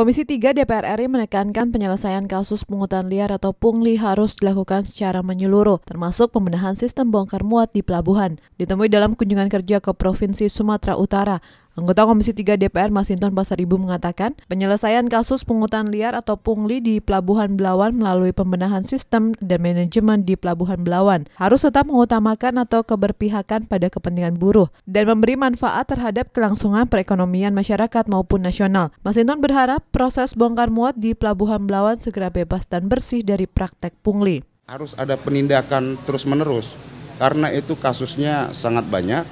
Komisi 3 DPR RI menekankan penyelesaian kasus pungutan liar atau pungli harus dilakukan secara menyeluruh, termasuk pembenahan sistem bongkar muat di pelabuhan. Ditemui dalam kunjungan kerja ke Provinsi Sumatera Utara, Anggota Komisi 3 DPR Masinton Pasaribu mengatakan, penyelesaian kasus pungutan liar atau pungli di Pelabuhan Belawan melalui pembenahan sistem dan manajemen di Pelabuhan Belawan harus tetap mengutamakan atau keberpihakan pada kepentingan buruh dan memberi manfaat terhadap kelangsungan perekonomian masyarakat maupun nasional. Masinton berharap proses bongkar muat di Pelabuhan Belawan segera bebas dan bersih dari praktek pungli. Harus ada penindakan terus-menerus karena itu kasusnya sangat banyak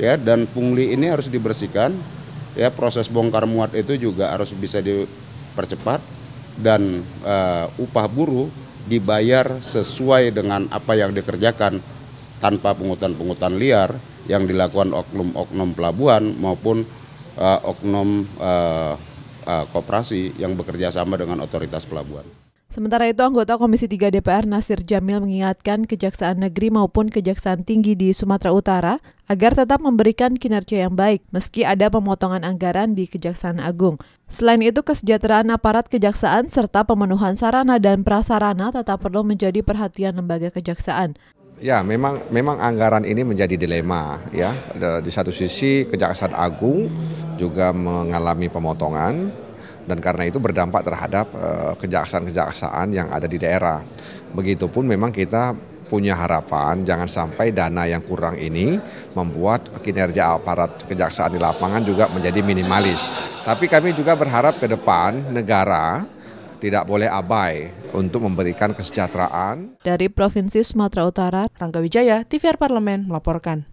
ya dan pungli ini harus dibersihkan ya proses bongkar muat itu juga harus bisa dipercepat dan uh, upah buruh dibayar sesuai dengan apa yang dikerjakan tanpa pungutan-pungutan liar yang dilakukan oknum-oknum pelabuhan maupun uh, oknum uh, uh, koperasi yang bekerja sama dengan otoritas pelabuhan. Sementara itu, anggota Komisi 3 DPR Nasir Jamil mengingatkan Kejaksaan Negeri maupun Kejaksaan Tinggi di Sumatera Utara agar tetap memberikan kinerja yang baik meski ada pemotongan anggaran di Kejaksaan Agung. Selain itu, kesejahteraan aparat kejaksaan serta pemenuhan sarana dan prasarana tetap perlu menjadi perhatian lembaga kejaksaan. Ya, memang memang anggaran ini menjadi dilema ya. Di satu sisi Kejaksaan Agung juga mengalami pemotongan dan karena itu berdampak terhadap eh, kejaksaan-kejaksaan yang ada di daerah. Begitupun memang kita punya harapan jangan sampai dana yang kurang ini membuat kinerja aparat kejaksaan di lapangan juga menjadi minimalis. Tapi kami juga berharap ke depan negara tidak boleh abai untuk memberikan kesejahteraan. Dari Provinsi Sumatera Utara, Rangga Wijaya, TVR Parlemen melaporkan.